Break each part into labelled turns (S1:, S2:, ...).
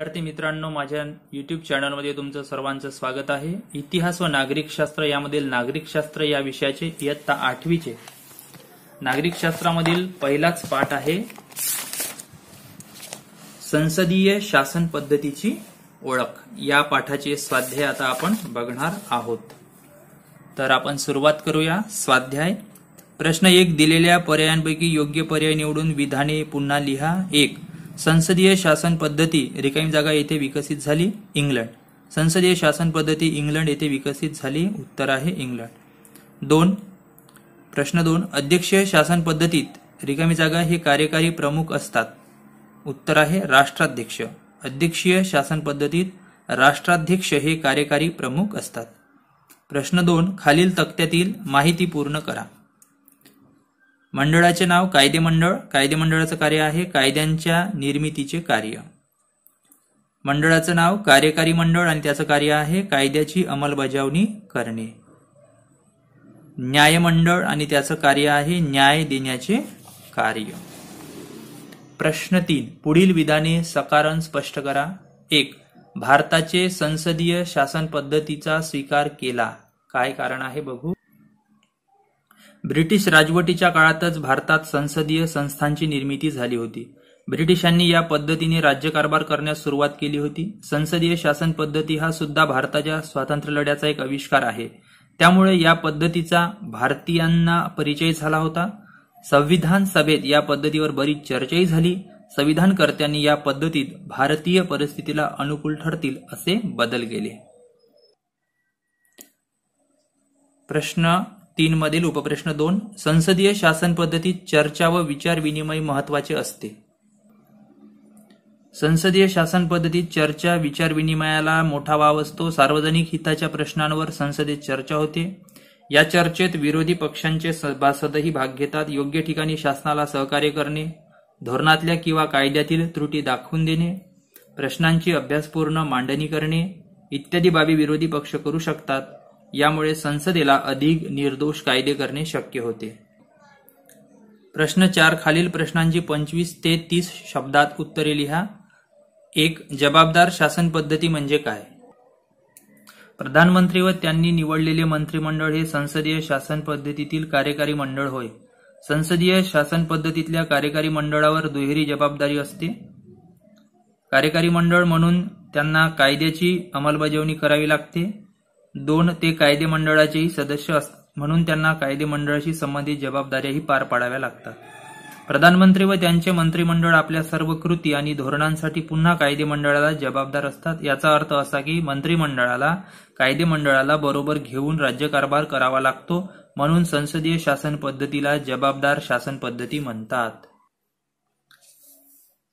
S1: विद्यार्थी मित्रांनो माझ्या युट्यूब चॅनलमध्ये तुमचं सर्वांचं स्वागत आहे इतिहास व नागरिकशास्त्र यामधील नागरिकशास्त्र या विषयाचे इयत्ता आठवीचे नागरिकशास्त्रामधील पहिलाच पाठ आहे संसदीय शासन पद्धतीची ओळख या पाठाचे स्वाध्याय आता आपण बघणार आहोत तर आपण सुरुवात करूया स्वाध्याय प्रश्न एक दिलेल्या पर्यायांपैकी योग्य पर्याय निवडून विधाने पुन्हा लिहा एक संसदीय शासन पद्धती रिकामी जागा येथे विकसित झाली इंग्लंड संसदीय शासन पद्धती इंग्लंड येथे विकसित झाली उत्तर आहे इंग्लंड दोन प्रश्न दोन अध्यक्षीय शासन पद्धतीत रिकामी जागा हे कार्यकारी प्रमुख असतात उत्तर आहे राष्ट्राध्यक्ष अध्यक्षीय शासन पद्धतीत राष्ट्राध्यक्ष हे कार्यकारी प्रमुख असतात प्रश्न दोन खालील तक्त्यातील माहिती पूर्ण करा मंडळाचे नाव कायदे मंडळ कायदे मंडळाचं कार्य आहे कायद्यांच्या निर्मितीचे कार्य मंडळाचं नाव कार्यकारी मंडळ आणि त्याचं कार्य आहे कायद्याची अंमलबजावणी करणे न्यायमंडळ आणि त्याचं कार्य आहे न्याय देण्याचे कार्य प्रश्न तीन पुढील विधाने सकारण स्पष्ट करा एक भारताचे संसदीय शासन पद्धतीचा स्वीकार केला काय कारण आहे बघू ब्रिटिश राजवटीच्या काळातच भारतात संसदीय संस्थांची निर्मिती झाली होती ब्रिटिशांनी या पद्धतीने राज्यकारभार करण्यास सुरुवात केली होती संसदीय शासन पद्धती हा सुद्धा भारताच्या स्वातंत्र्यलढ्याचा एक आविष्कार आहे त्यामुळे या पद्धतीचा भारतीयांना परिचय झाला होता संविधान सभेत या पद्धतीवर बरीच चर्चाही झाली संविधानकर्त्यांनी या पद्धतीत भारतीय परिस्थितीला अनुकूल ठरतील असे बदल केले प्रश्न तीन मधील उपप्रश्न दोन संसदीय शासन पद्धतीत चर्चा व विचार विनिमय महत्वाचे असते संसदीय शासन पद्धतीत चर्चा विचार विनिमयाला मोठा वाव असतो सार्वजनिक हिताच्या प्रश्नांवर संसदेत चर्चा होते या चर्चेत विरोधी पक्षांचे सभासदही भाग घेतात योग्य ठिकाणी शासनाला सहकार्य करणे धोरणातल्या किंवा कायद्यातील त्रुटी दाखवून देणे प्रश्नांची अभ्यासपूर्ण मांडणी करणे इत्यादी बाबी विरोधी पक्ष करू शकतात यामुळे संसदेला अधिक निर्दोष कायदे करणे शक्य होते प्रश्न चार खालील प्रश्नांची पंचवीस ते तीस शब्दात उत्तरे लिहा एक जबाबदार शासन पद्धती म्हणजे काय प्रधानमंत्री व त्यांनी निवडलेले मंत्रिमंडळ हे संसदीय शासन पद्धतीतील कार्यकारी मंडळ होय संसदीय शासन पद्धतीतल्या कार्यकारी मंडळावर दुहेरी जबाबदारी असते कार्यकारी मंडळ म्हणून त्यांना कायद्याची अंमलबजावणी करावी लागते दोन ते कायदे मंडळाचेही सदस्य म्हणून त्यांना कायदे मंडळाशी संबंधित जबाबदाऱ्याही पार पाडाव्या लागतात प्रधानमंत्री व त्यांचे मंत्रिमंडळ आपल्या सर्व कृती आणि धोरणांसाठी पुन्हा कायदे मंडळाला जबाबदार असतात याचा अर्थ असा की मंत्रिमंडळाला कायदे मंडळाला बरोबर घेऊन राज्यकारभार करावा लागतो म्हणून संसदीय शासन पद्धतीला जबाबदार शासन पद्धती म्हणतात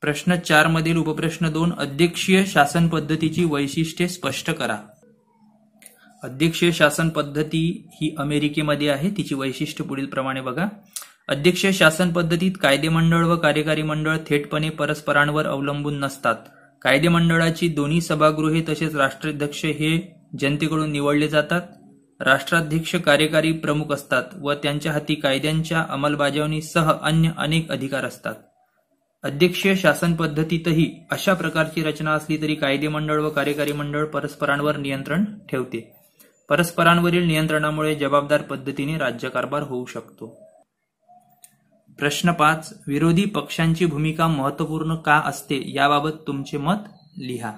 S1: प्रश्न चार मधील उपप्रश्न दोन अध्यक्षीय शासन पद्धतीची वैशिष्ट्ये स्पष्ट करा अध्यक्षीय शासन पद्धती ही अमेरिकेमध्ये आहे तिची वैशिष्ट्य पुढील प्रमाणे बघा अध्यक्षीय शासन पद्धतीत कायदे मंडळ व कार्यकारी मंडळ थेटपणे परस्परांवर अवलंबून नसतात कायदे मंडळाची दोन्ही सभागृहे तसेच राष्ट्राध्यक्ष हे जनतेकडून निवडले जातात राष्ट्राध्यक्ष कार्यकारी प्रमुख असतात व त्यांच्या हाती कायद्यांच्या अंमलबजावणीसह अन्य अनेक अधिकार असतात अध्यक्षीय शासन पद्धतीतही अशा प्रकारची रचना असली तरी कायदे मंडळ व कार्यकारी मंडळ परस्परांवर नियंत्रण ठेवते परस्परांवरील नियंत्रणामुळे जबाबदार पद्धतीने राज्यकारभार होऊ शकतो प्रश्न पाच विरोधी पक्षांची भूमिका महत्वपूर्ण का असते याबाबत तुमचे मत लिहा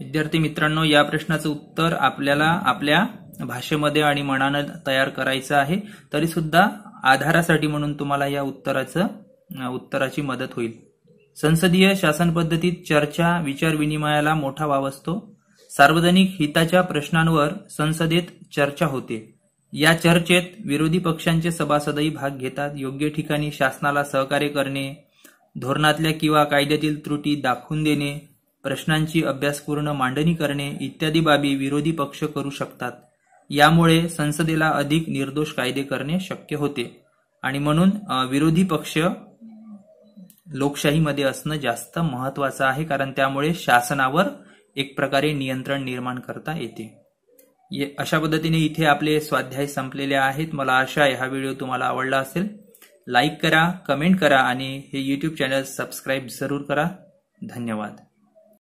S1: विद्यार्थी मित्रांनो या प्रश्नाचं उत्तर आपल्याला आपल्या भाषेमध्ये आणि मनानं तयार करायचं आहे तरी सुद्धा आधारासाठी म्हणून तुम्हाला या उत्तराचं उत्तराची मदत होईल संसदीय शासन पद्धतीत चर्चा विचारविनिमयाला मोठा वाव असतो सार्वजनिक हिताच्या प्रश्नांवर संसदेत चर्चा होते. या चर्चेत विरोधी पक्षांचे सभासदही भाग घेतात. योग्य ठिकाणी शासनाला सहकार्य करणे, धोरणातल्या किंवा कायद्यातील त्रुटी दाखवून देणे, प्रश्नांची अभ्यासपूर्ण मांडणी करणे इत्यादी बाबी विरोधी पक्ष करू शकतात. यामुळे संसदेला अधिक निर्दोष कायदे करणे शक्य होते आणि म्हणून विरोधी पक्ष लोकशाहीमध्ये असणं जास्त महत्वाचं आहे कारण त्यामुळे शासनावर एक प्रकारे नियंत्रण निर्माण करता येते अशा पद्धतीने इथे आपले स्वाध्याय संपलेले आहेत मला आशा आहे हा व्हिडिओ तुम्हाला आवडला असेल लाईक करा कमेंट करा आणि हे यूट्यूब चॅनल सबस्क्राईब जरूर करा धन्यवाद